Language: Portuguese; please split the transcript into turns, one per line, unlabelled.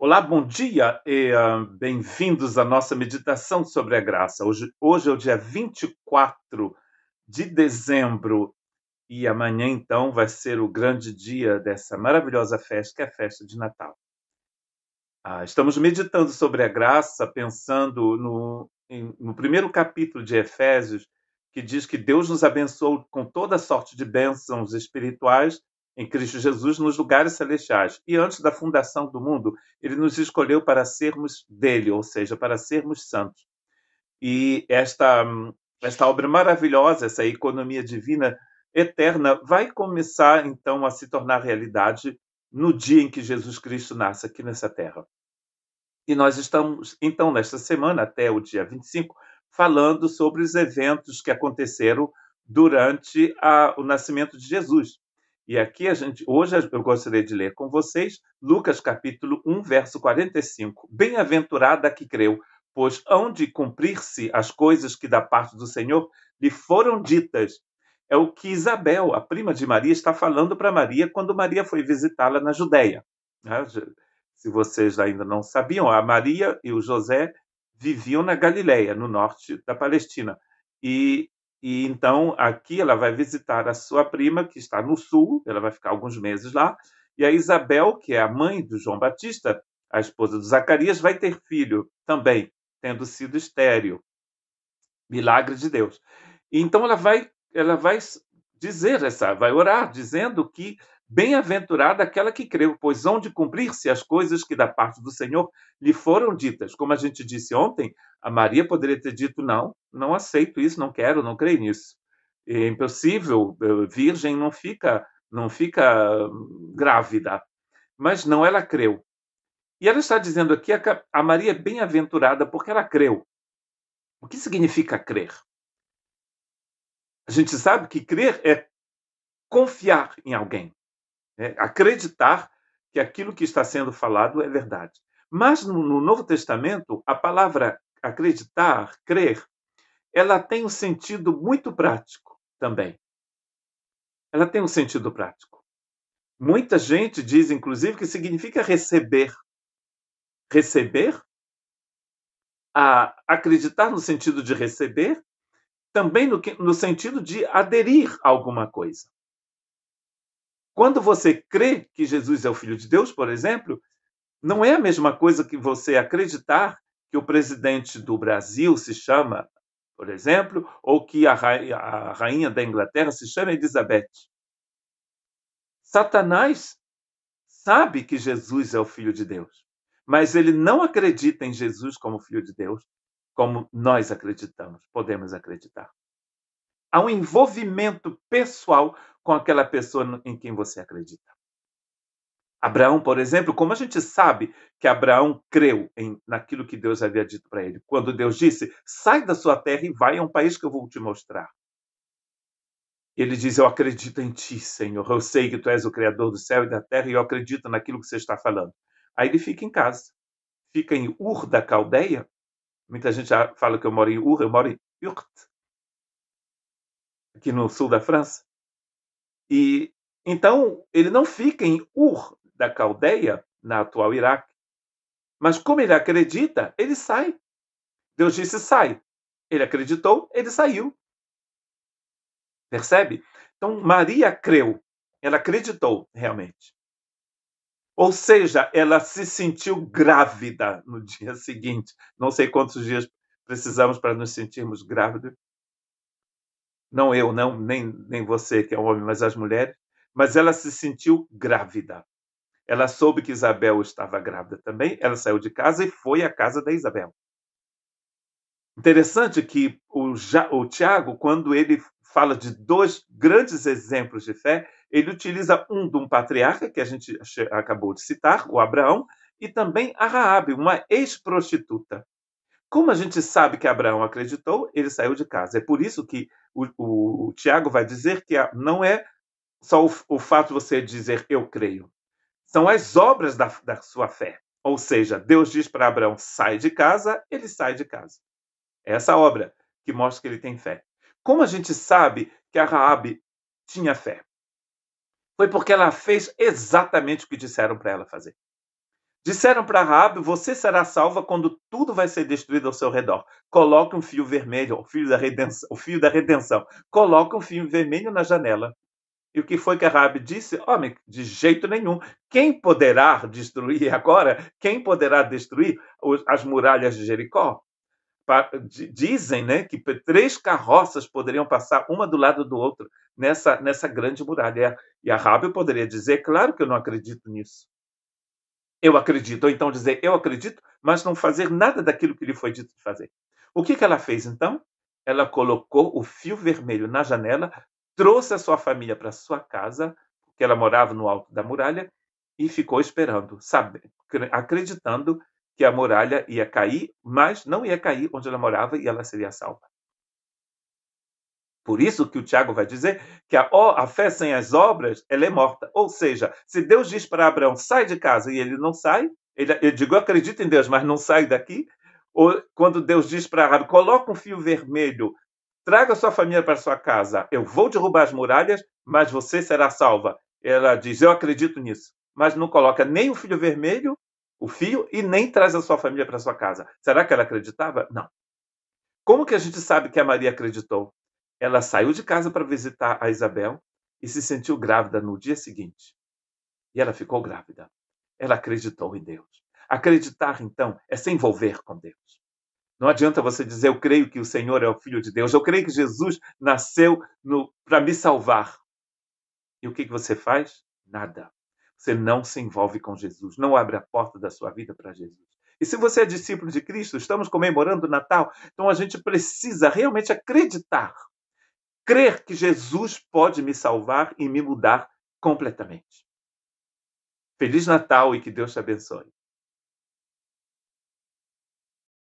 Olá, bom dia e uh, bem-vindos à nossa meditação sobre a graça. Hoje, hoje é o dia 24 de dezembro e amanhã, então, vai ser o grande dia dessa maravilhosa festa, que é a festa de Natal. Uh, estamos meditando sobre a graça, pensando no, em, no primeiro capítulo de Efésios, que diz que Deus nos abençoou com toda sorte de bênçãos espirituais em Cristo Jesus nos lugares celestiais. E antes da fundação do mundo, ele nos escolheu para sermos dele, ou seja, para sermos santos. E esta, esta obra maravilhosa, essa economia divina eterna, vai começar então a se tornar realidade no dia em que Jesus Cristo nasce aqui nessa terra. E nós estamos, então, nesta semana, até o dia 25, falando sobre os eventos que aconteceram durante a, o nascimento de Jesus. E aqui a gente, hoje eu gostaria de ler com vocês Lucas capítulo 1, verso 45. Bem-aventurada que creu, pois hão de cumprir-se as coisas que da parte do Senhor lhe foram ditas. É o que Isabel, a prima de Maria, está falando para Maria quando Maria foi visitá-la na Judéia. Ah, se vocês ainda não sabiam, a Maria e o José viviam na Galileia, no norte da Palestina. E e então aqui ela vai visitar a sua prima, que está no sul, ela vai ficar alguns meses lá, e a Isabel, que é a mãe do João Batista, a esposa do Zacarias, vai ter filho também, tendo sido estéril. Milagre de Deus. E então ela vai, ela vai dizer essa, vai orar dizendo que Bem-aventurada aquela que creu, pois hão de cumprir-se as coisas que da parte do Senhor lhe foram ditas. Como a gente disse ontem, a Maria poderia ter dito: Não, não aceito isso, não quero, não creio nisso. É impossível, eh, virgem não fica, não fica hum, grávida. Mas não, ela creu. E ela está dizendo aqui: a Maria é bem-aventurada porque ela creu. O que significa crer? A gente sabe que crer é confiar em alguém. Né? Acreditar que aquilo que está sendo falado é verdade. Mas no, Novo Testamento, a palavra acreditar, crer, ela tem um sentido muito prático também. Ela tem um sentido prático. Muita gente diz, inclusive, que significa receber. Receber, a acreditar no sentido de receber, também no, no sentido de aderir a alguma coisa. Quando você crê que Jesus é o Filho de Deus, por exemplo, não é a mesma coisa que você acreditar que o presidente do Brasil se chama, por exemplo, ou que a, rainha, a rainha da Inglaterra se chama Elizabeth. Satanás sabe que Jesus é o Filho de Deus, mas ele não acredita em Jesus como Filho de Deus, como nós acreditamos, podemos acreditar. Há um envolvimento pessoal com aquela pessoa em quem você acredita. Abraão, por exemplo, como a gente sabe que Abraão creu em, naquilo que Deus havia dito para ele? Quando Deus disse: sai da sua terra e vai a um país que eu vou te mostrar. Ele diz: Eu acredito em ti, Senhor. Eu sei que tu és o Criador do céu e da terra e eu acredito naquilo que você está falando. Aí ele fica em casa, fica em Ur da Caldeia. Muita gente já fala que eu moro em Ur, eu moro em Urt, aqui no sul da França. E então ele não fica em Ur da Caldeia, na atual Iraque. Mas como ele acredita, ele sai. Deus disse: sai. Ele acreditou, ele saiu. Percebe? Então Maria creu, ela acreditou realmente. Ou seja, ela se sentiu grávida no dia seguinte. Não sei quantos dias precisamos para nos sentirmos grávidos, não eu, não nem, nem você que é um homem, mas as mulheres, mas ela se sentiu grávida. Ela soube que Isabel estava grávida também, ela saiu de casa e foi à casa da Isabel. Interessante que o, ja, o Tiago, quando ele fala de dois grandes exemplos de fé, ele utiliza um de um patriarca que a gente acabou de citar, o Abraão, e também a Raabe, uma ex-prostituta. Como a gente sabe que Abraão acreditou, ele saiu de casa. É por isso que o, o, o Tiago vai dizer que não é só o, o fato de você dizer eu creio. São as obras da, da sua fé. Ou seja, Deus diz para Abraão: sai de casa, ele sai de casa. É essa obra que mostra que ele tem fé. Como a gente sabe que a Raabe tinha fé? Foi porque ela fez exatamente o que disseram para ela fazer. Disseram para Rabi: Você será salva quando tudo vai ser destruído ao seu redor. Coloque um fio vermelho, o fio da redenção. O fio da redenção. Coloque um fio vermelho na janela. E o que foi que a Rabi disse? Homem, de jeito nenhum. Quem poderá destruir agora? Quem poderá destruir as muralhas de Jericó? Dizem né, que três carroças poderiam passar uma do lado do outro nessa, nessa grande muralha. E a Rabi poderia dizer: Claro que eu não acredito nisso eu acredito, ou então dizer eu acredito, mas não fazer nada daquilo que lhe foi dito de fazer. O que, que ela fez então? Ela colocou o fio vermelho na janela, trouxe a sua família para sua casa, que ela morava no alto da muralha, e ficou esperando, sabe, acreditando que a muralha ia cair, mas não ia cair onde ela morava e ela seria salva. Por isso que o Tiago vai dizer que a, a, fé sem as obras ela é morta. Ou seja, se Deus diz para Abraão, sai de casa e ele não sai, ele, eu digo, eu acredito em Deus, mas não sai daqui. Ou quando Deus diz para Abraão, coloca um fio vermelho, traga sua família para sua casa, eu vou derrubar as muralhas, mas você será salva. Ela diz, eu acredito nisso, mas não coloca nem o fio vermelho, o fio, e nem traz a sua família para sua casa. Será que ela acreditava? Não. Como que a gente sabe que a Maria acreditou? Ela saiu de casa para visitar a Isabel e se sentiu grávida no dia seguinte. E ela ficou grávida. Ela acreditou em Deus. Acreditar, então, é se envolver com Deus. Não adianta você dizer, eu creio que o Senhor é o Filho de Deus, eu creio que Jesus nasceu para me salvar. E o que, que você faz? Nada. Você não se envolve com Jesus, não abre a porta da sua vida para Jesus. E se você é discípulo de Cristo, estamos comemorando o Natal, então a gente precisa realmente acreditar crer que Jesus pode me salvar e me mudar completamente. Feliz Natal e que Deus te abençoe.